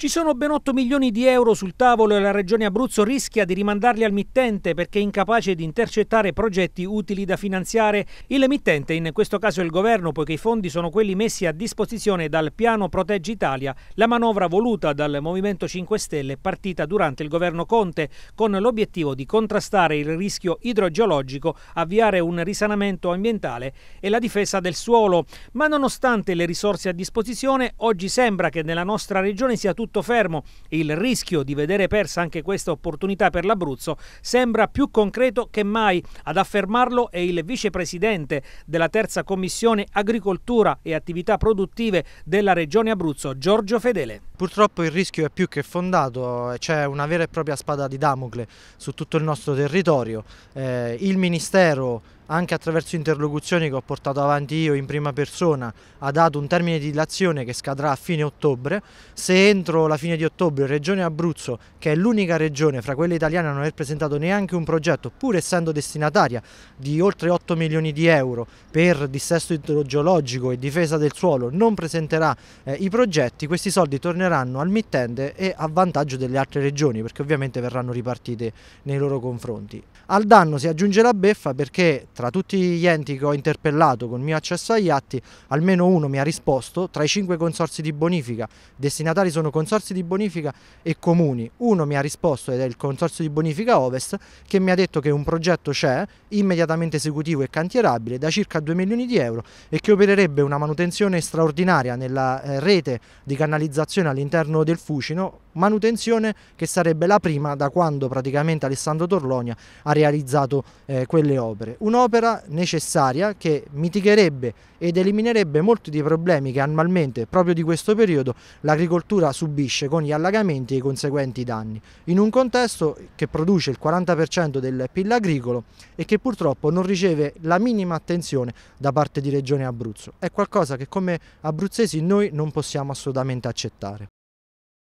Ci sono ben 8 milioni di euro sul tavolo e la Regione Abruzzo rischia di rimandarli al mittente perché è incapace di intercettare progetti utili da finanziare. Il mittente, in questo caso il governo, poiché i fondi sono quelli messi a disposizione dal piano Proteggi Italia, la manovra voluta dal Movimento 5 Stelle partita durante il governo Conte con l'obiettivo di contrastare il rischio idrogeologico, avviare un risanamento ambientale e la difesa del suolo. Ma nonostante le risorse a disposizione, oggi sembra che nella nostra regione sia tutto tutto fermo, il rischio di vedere persa anche questa opportunità per l'Abruzzo sembra più concreto che mai. Ad affermarlo è il vicepresidente della terza commissione agricoltura e attività produttive della regione Abruzzo, Giorgio Fedele. Purtroppo il rischio è più che fondato, c'è una vera e propria spada di Damocle su tutto il nostro territorio. Eh, il Ministero anche attraverso interlocuzioni che ho portato avanti io in prima persona, ha dato un termine di dilazione che scadrà a fine ottobre. Se entro la fine di ottobre Regione Abruzzo, che è l'unica regione fra quelle italiane a non aver presentato neanche un progetto, pur essendo destinataria di oltre 8 milioni di euro per dissesto idrogeologico e difesa del suolo, non presenterà eh, i progetti, questi soldi torneranno al mittente e a vantaggio delle altre regioni, perché ovviamente verranno ripartite nei loro confronti. Al danno si aggiunge la beffa perché tra tutti gli enti che ho interpellato con il mio accesso agli atti, almeno uno mi ha risposto, tra i cinque consorsi di bonifica, destinatari sono consorsi di bonifica e comuni, uno mi ha risposto ed è il consorzio di bonifica Ovest che mi ha detto che un progetto c'è, immediatamente esecutivo e cantierabile, da circa 2 milioni di euro e che opererebbe una manutenzione straordinaria nella eh, rete di canalizzazione all'interno del Fucino, manutenzione che sarebbe la prima da quando praticamente Alessandro Torlonia ha realizzato eh, quelle opere. Un'opera un'opera necessaria che mitigherebbe ed eliminerebbe molti dei problemi che annualmente, proprio di questo periodo, l'agricoltura subisce con gli allagamenti e i conseguenti danni, in un contesto che produce il 40% del PIL agricolo e che purtroppo non riceve la minima attenzione da parte di Regione Abruzzo. È qualcosa che come abruzzesi noi non possiamo assolutamente accettare.